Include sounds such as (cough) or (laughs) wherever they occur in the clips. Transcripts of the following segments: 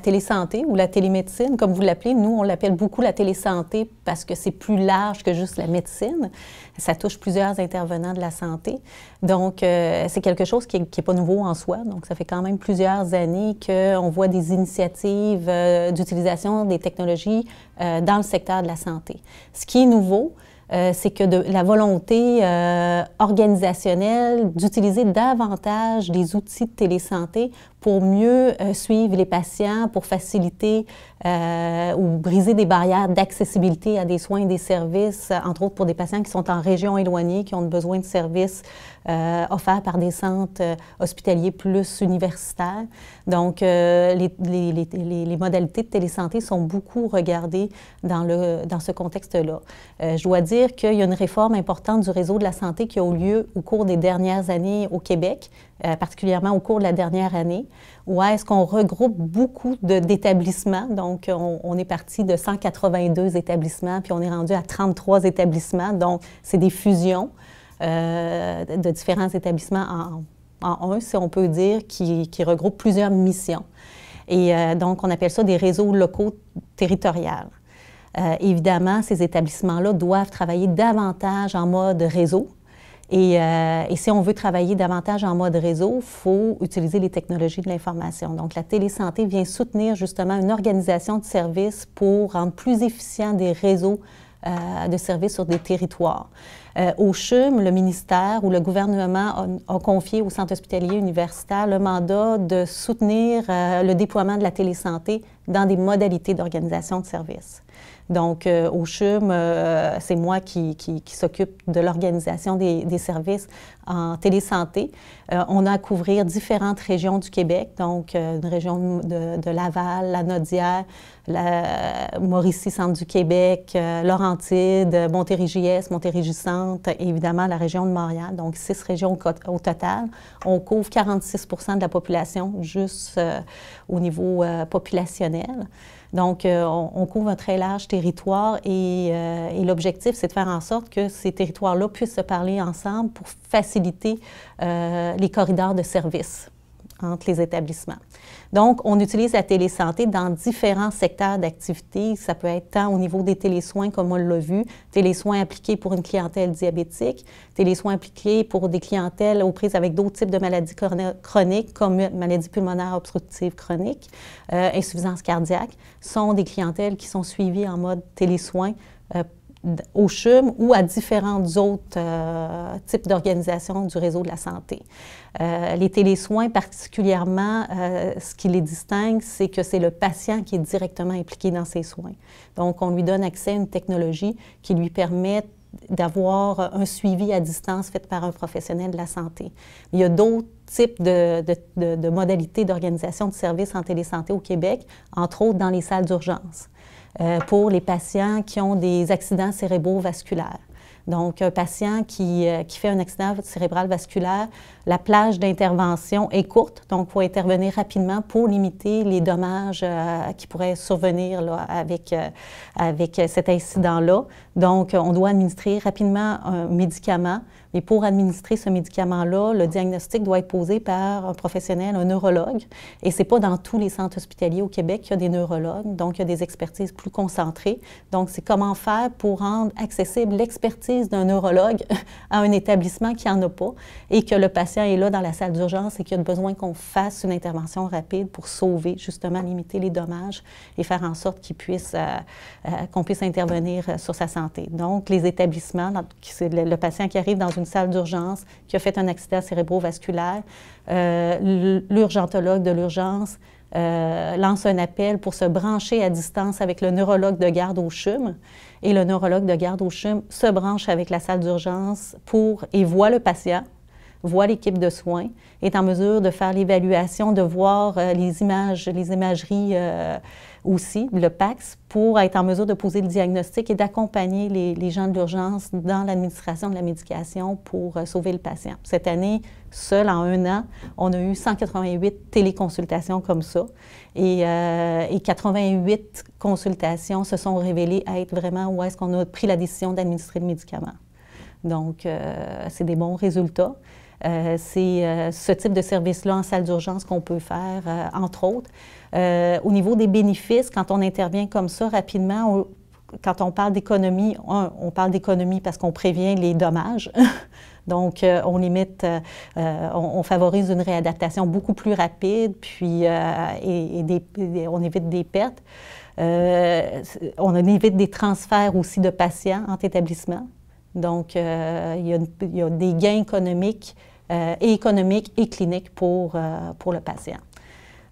la télésanté ou la télémédecine, comme vous l'appelez. Nous, on l'appelle beaucoup la télésanté parce que c'est plus large que juste la médecine. Ça touche plusieurs intervenants de la santé. Donc, euh, c'est quelque chose qui n'est pas nouveau en soi. Donc, ça fait quand même plusieurs années qu'on voit des initiatives euh, d'utilisation des technologies euh, dans le secteur de la santé. Ce qui est nouveau, euh, c'est que de la volonté euh, organisationnelle d'utiliser davantage des outils de télésanté pour mieux euh, suivre les patients, pour faciliter ou briser des barrières d'accessibilité à des soins et des services, entre autres pour des patients qui sont en région éloignée, qui ont besoin de services euh, offerts par des centres euh, hospitaliers plus universitaires. Donc, euh, les, modalités de télésanté sont beaucoup regardées dans, ce contexte-là. je dois dire qu'il y a une réforme importante du réseau de la santé qui a eu lieu au cours des dernières années au Québec, particulièrement au cours de la dernière année, où est-ce qu'on regroupe beaucoup d'établissements. Donc, on, est parti de 182 établissements, puis on est rendu à 33 établissements. Donc, c'est des fusions. Euh, de différents établissements en, un, si on peut dire, qui, qui regroupent plusieurs missions. Et euh, donc, on appelle ça des réseaux locaux territoriaux. Euh, évidemment, ces établissements-là doivent travailler davantage en mode réseau. Et, et, si on veut travailler davantage en mode réseau, il faut utiliser les technologies de l'information. Donc, la télésanté vient soutenir justement une organisation de services pour rendre plus efficient des réseaux euh, de services sur des territoires. Euh, au CHUM, le ministère ou le gouvernement a, confié au Centre hospitalier universitaire le mandat de soutenir euh, le déploiement de la télésanté dans des modalités d'organisation de services. Donc, euh, au CHUM, euh, c'est moi qui, s'occupe de l'organisation des, services en télésanté. Euh, on a à couvrir différentes régions du Québec, donc une région de, Laval, la Nodière, la Mauricie-Centre du Québec, Laurentide, Montérégie-Est, Montérégie-Centre, évidemment la région de Montréal. Donc, six régions au total. On couvre 46 de la population juste au niveau populationnel. Donc, euh, on, couvre un très large territoire et, euh, et l'objectif, c'est de faire en sorte que ces territoires-là puissent se parler ensemble pour faciliter euh, les corridors de services entre les établissements. Donc, on utilise la télésanté dans différents secteurs d'activité. Ça peut être tant au niveau des télésoins, comme on l'a vu, télésoins appliqués pour une clientèle diabétique, télésoins appliqués pour des clientèles aux prises avec d'autres types de maladies chroniques, comme maladies pulmonaires obstructives chroniques, euh, insuffisance cardiaque, sont des clientèles qui sont suivies en mode télésoins euh, au CHUM ou à différents autres euh, types d'organisations du réseau de la santé. Euh, les télésoins, particulièrement, euh, ce qui les distingue, c'est que c'est le patient qui est directement impliqué dans ses soins. Donc, on lui donne accès à une technologie qui lui permet d'avoir un suivi à distance fait par un professionnel de la santé. Il y a d'autres types de, de modalités d'organisation de services en télésanté au Québec, entre autres dans les salles d'urgence. Euh, pour les patients qui ont des accidents cérébrovasculaires. Donc, un patient qui, euh, qui fait un accident cérébral vasculaire, la plage d'intervention est courte, donc il faut intervenir rapidement pour limiter les dommages euh, qui pourraient survenir là, avec, avec cet incident-là. Donc, on doit administrer rapidement un médicament et pour administrer ce médicament-là, le diagnostic doit être posé par un professionnel, un neurologue. Et c'est pas dans tous les centres hospitaliers au Québec qu'il y a des neurologues, donc il y a des expertises plus concentrées. Donc c'est comment faire pour rendre accessible l'expertise d'un neurologue (laughs) à un établissement qui en a pas et que le patient est là dans la salle d'urgence et qu'il a besoin qu'on fasse une intervention rapide pour sauver justement limiter les dommages et faire en sorte qu'il puisse euh, euh, qu'on puisse intervenir euh, sur sa santé. Donc les établissements, c'est le, patient qui arrive dans une une salle d'urgence, qui a fait un accident cérébrovasculaire. Euh, l'urgentologue de l'urgence euh, lance un appel pour se brancher à distance avec le neurologue de garde au CHUM. Et le neurologue de garde au CHUM se branche avec la salle d'urgence pour et voit le patient voit l'équipe de soins, est en mesure de faire l'évaluation, de voir euh, les images, les imageries euh, aussi, le PAX, pour être en mesure de poser le diagnostic et d'accompagner les, gens d'urgence dans l'administration de la médication pour euh, sauver le patient. Cette année, seul en un an, on a eu 188 téléconsultations comme ça et, 88 consultations se sont révélées à être vraiment où est-ce qu'on a pris la décision d'administrer le médicament. Donc, c'est des bons résultats. Euh, c'est euh, ce type de service-là en salle d'urgence qu'on peut faire, euh, entre autres. au niveau des bénéfices, quand on intervient comme ça rapidement, quand on parle d'économie, on, parle d'économie parce qu'on prévient les dommages. (laughs) Donc, on limite, on, favorise une réadaptation beaucoup plus rapide, puis et, on évite des pertes. on évite des transferts aussi de patients entre établissements. Donc, euh, il, y a des gains économiques euh, et économiques et cliniques pour, euh, pour le patient.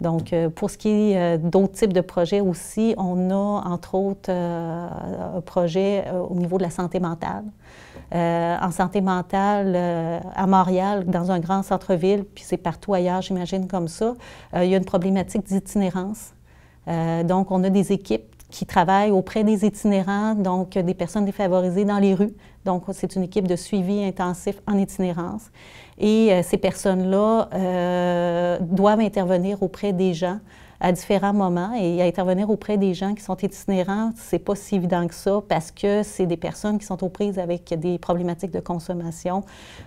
Donc, pour ce qui est d'autres types de projets aussi, on a entre autres un projet au niveau de la santé mentale. en santé mentale à Montréal, dans un grand centre-ville, puis c'est partout ailleurs, j'imagine, comme ça. il y a une problématique d'itinérance. donc, on a des équipes qui travaille auprès des itinérants, donc des personnes défavorisées dans les rues. Donc, c'est une équipe de suivi intensif en itinérance. Et euh, ces personnes-là euh, doivent intervenir auprès des gens à différents moments et à intervenir auprès des gens qui sont itinérants, c'est pas si évident que ça parce que c'est des personnes qui sont aux prises avec des problématiques de consommation,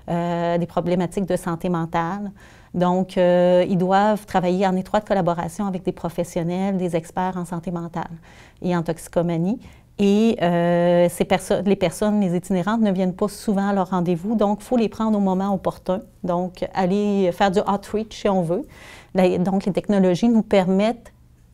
euh, des problématiques de santé mentale. Donc, euh, ils doivent travailler en étroite collaboration avec des professionnels, des experts en santé mentale et en toxicomanie. Et euh, ces personnes, les personnes, les itinérantes, ne viennent pas souvent à leur rendez-vous, donc il faut les prendre au moment opportun. Donc, aller faire du outreach si on veut. donc, les technologies nous permettent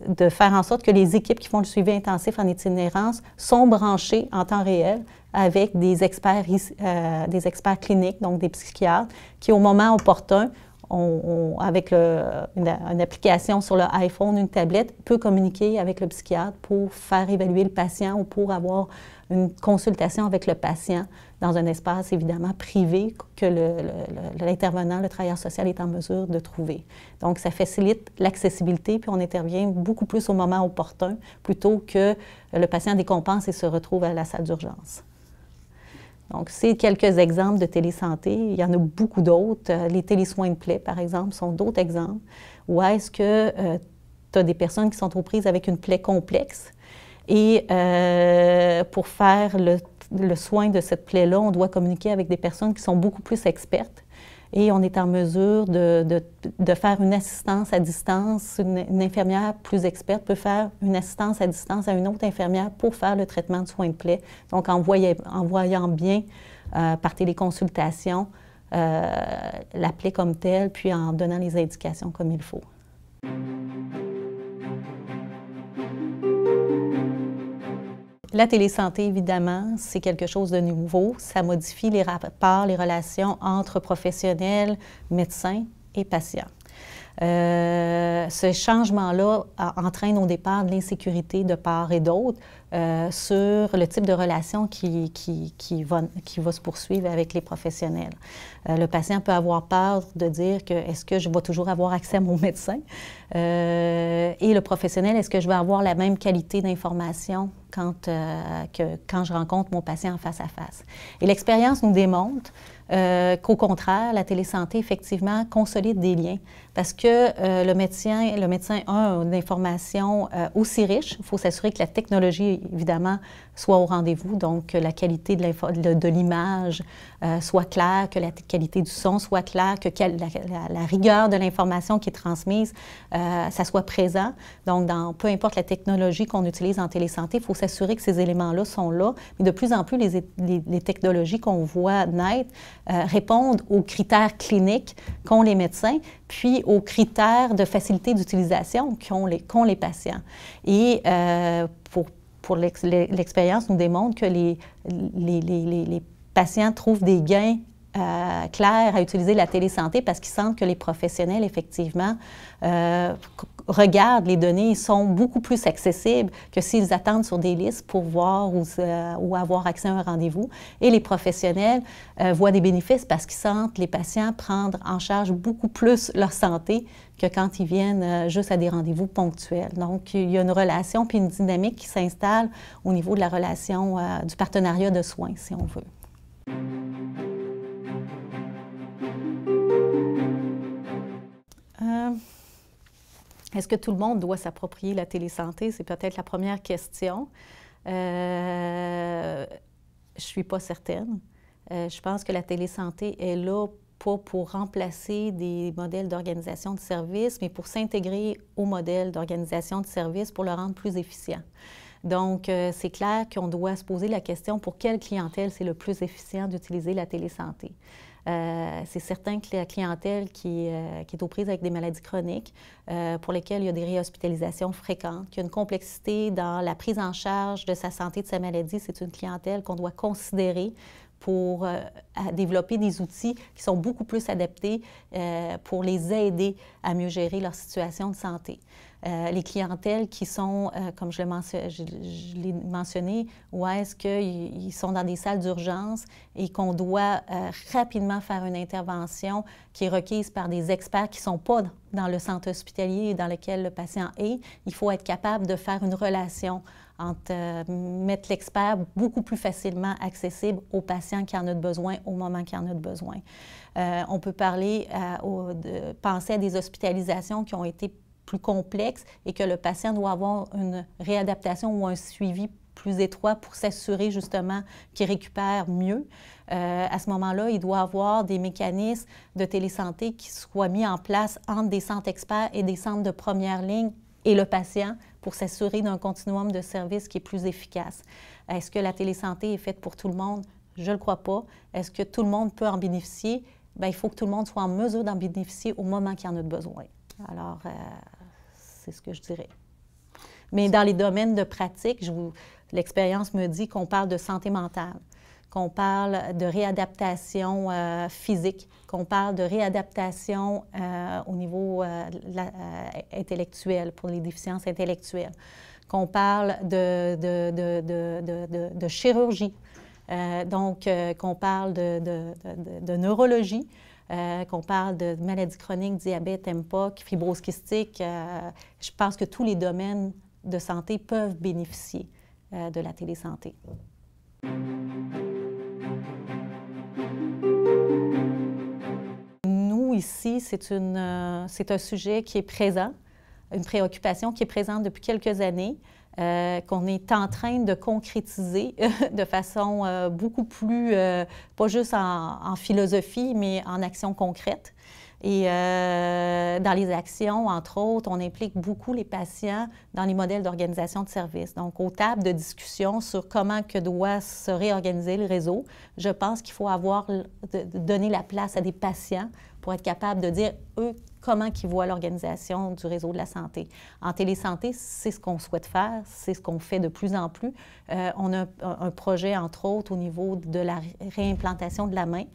de faire en sorte que les équipes qui font le suivi intensif en itinérance sont branchées en temps réel avec des experts, euh, des experts cliniques, donc des psychiatres, qui au moment opportun on, avec une, application sur le iPhone, une tablette, peut communiquer avec le psychiatre pour faire évaluer le patient ou pour avoir une consultation avec le patient dans un espace évidemment privé que l'intervenant, le, le travailleur social est en mesure de trouver. Donc, ça facilite l'accessibilité, puis on intervient beaucoup plus au moment opportun plutôt que le patient décompense et se retrouve à la salle d'urgence. Donc, c'est quelques exemples de télésanté. Il y en a beaucoup d'autres. Euh, les télésoins de plaie, par exemple, sont d'autres exemples. Ou est-ce que euh, tu as des personnes qui sont aux prises avec une plaie complexe et euh, pour faire le, le soin de cette plaie-là, on doit communiquer avec des personnes qui sont beaucoup plus expertes et on est en mesure de, de, de faire une assistance à distance. Une, infirmière plus experte peut faire une assistance à distance à une autre infirmière pour faire le traitement de soins de plaie. Donc, en, voyait, en voyant bien euh, par téléconsultation euh, la plaie comme telle, puis en donnant les indications comme il faut. La télésanté, évidemment, c'est quelque chose de nouveau. Ça modifie les rapports, les relations entre professionnels, médecins et patients. Euh, ce changement-là entraîne au départ de l'insécurité de part et d'autre euh, sur le type de relation qui, qui, qui, va, qui, va, se poursuivre avec les professionnels. Euh, le patient peut avoir peur de dire que est-ce que je vais toujours avoir accès à mon (laughs) médecin? et le professionnel, est-ce que je vais avoir la même qualité d'information quand, que, quand je rencontre mon patient en face à face? Et l'expérience nous démontre qu'au contraire, la télésanté, effectivement, consolide des liens parce que que euh, le, médecin, le médecin a une information euh, aussi riche. Il faut s'assurer que la technologie, évidemment, soit au rendez-vous, donc que la qualité de l'image euh, soit claire, que la qualité du son soit claire, que la, rigueur de l'information qui est transmise, ça soit présent. Donc, dans, peu importe la technologie qu'on utilise en télésanté, il faut s'assurer que ces éléments-là sont là. Mais de plus en plus, les, les, les technologies qu'on voit naître répondent aux critères cliniques qu'ont les médecins puis aux critères de facilité d'utilisation qu'ont les, les patients. Et euh, pour, pour l'expérience nous démontre que les, les, les, les patients trouvent des gains euh, clairs à utiliser la télésanté parce qu'ils sentent que les professionnels, effectivement, euh, regardent les données sont beaucoup plus accessibles que s'ils attendent sur des listes pour voir ou, euh, avoir accès à un rendez-vous. Et les professionnels euh, voient des bénéfices parce qu'ils sentent les patients prendre en charge beaucoup plus leur santé que quand ils viennent euh, juste à des rendez-vous ponctuels. Donc, il y a une relation puis une dynamique qui s'installe au niveau de la relation du partenariat de soins, si on veut. Est-ce que tout le monde doit s'approprier la télésanté? C'est peut-être la première question. Euh, je ne suis pas certaine. Euh, je pense que la télésanté est là pas pour remplacer des modèles d'organisation de services, mais pour s'intégrer au modèle d'organisation de services pour le rendre plus efficient. Donc, euh, c'est clair qu'on doit se poser la question pour quelle clientèle c'est le plus efficient d'utiliser la télésanté. Euh, c'est certain que la clientèle euh, qui, est aux prises avec des maladies chroniques, euh, pour lesquelles il y a des réhospitalisations fréquentes, qu'il y a une complexité dans la prise en charge de sa santé, de sa maladie, c'est une clientèle qu'on doit considérer pour développer des outils qui sont beaucoup plus adaptés pour les aider à mieux gérer leur situation de santé. Euh, les clientèles qui sont, euh, comme je l'ai mentionné, je, mentionné où est-ce qu'ils sont dans des salles d'urgence et qu'on doit euh, rapidement faire une intervention qui est requise par des experts qui ne sont pas dans le centre hospitalier dans lequel le patient est, il faut être capable de faire une relation entre mettre l'expert beaucoup plus facilement accessible aux patients qui en ont besoin au moment qui en ont besoin. on peut parler, de, penser à des hospitalisations qui ont été plus complexe et que le patient doit avoir une réadaptation ou un suivi plus étroit pour s'assurer justement qu'il récupère mieux. Euh, à ce moment-là, il doit avoir des mécanismes de télésanté qui soient mis en place entre des centres experts et des centres de première ligne et le patient pour s'assurer d'un continuum de services qui est plus efficace. Est-ce que la télésanté est faite pour tout le monde? Je ne le crois pas. Est-ce que tout le monde peut en bénéficier? Bien, il faut que tout le monde soit en mesure d'en bénéficier au moment qu'il en a besoin. Alors, euh, c'est ce que je dirais. Mais dans les domaines de pratique, l'expérience me dit qu'on parle de santé mentale, qu'on parle de réadaptation euh, physique, qu'on parle de réadaptation euh, au niveau intellectuel, pour les déficiences intellectuelles, qu'on parle de chirurgie, donc qu'on parle de neurologie. Euh, qu'on parle de maladies chroniques, diabète, MPOC, fibrose kystique, euh, je pense que tous les domaines de santé peuvent bénéficier euh, de la télésanté. Nous, ici, c'est un sujet qui est présent, une préoccupation qui est présente depuis quelques années. Euh, qu'on est en train de concrétiser (laughs) de façon euh, beaucoup plus, euh, pas juste en, philosophie, mais en action concrète. Et dans les actions, entre autres, on implique beaucoup les patients dans les modèles d'organisation de services. Donc, aux tables de discussion sur comment que doit se réorganiser le réseau, je pense qu'il faut avoir, donner la place à des patients pour être capable de dire, eux, comment ils voient l'organisation du réseau de la santé. En télésanté, c'est ce qu'on souhaite faire, c'est ce qu'on fait de plus en plus. Euh, on a un, projet, entre autres, au niveau de la réimplantation de la main.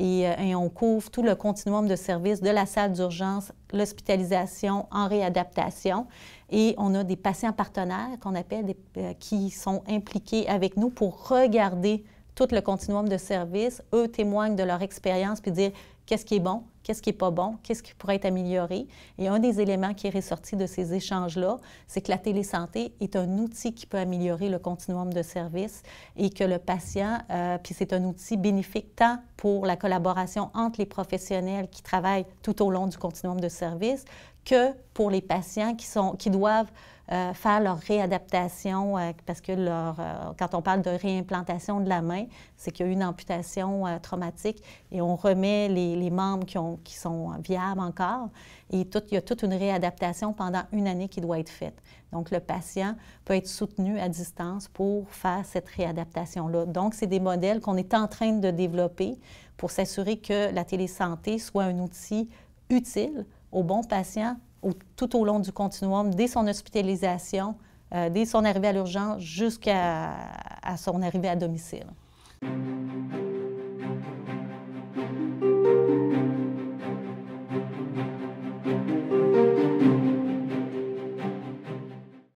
Euh, et, on couvre tout le continuum de services de la salle d'urgence, l'hospitalisation en réadaptation. Et on a des patients partenaires qu'on appelle euh, qui sont impliqués avec nous pour regarder tout le continuum de service, eux témoignent de leur expérience puis dire qu'est-ce qui est bon, qu'est-ce qui n'est pas bon, qu'est-ce qui pourrait être amélioré. Et un des éléments qui est ressorti de ces échanges-là, c'est que la télésanté est un outil qui peut améliorer le continuum de service et que le patient, euh, puis c'est un outil bénéfique tant pour la collaboration entre les professionnels qui travaillent tout au long du continuum de service, que pour les patients qui, sont, qui doivent euh, faire leur réadaptation, euh, parce que euh, quand on parle de réimplantation de la main, c'est qu'il y a eu une amputation traumatique et on remet les, membres qui, sont viables encore. Et il y a toute une réadaptation pendant une année qui doit être faite. Donc, le patient peut être soutenu à distance pour faire cette réadaptation-là. Donc, c'est des modèles qu'on est en train de développer pour s'assurer que la télésanté soit un outil utile aux bons patients tout au long du continuum, dès son hospitalisation, euh, dès son arrivée à l'urgence jusqu'à son arrivée à domicile.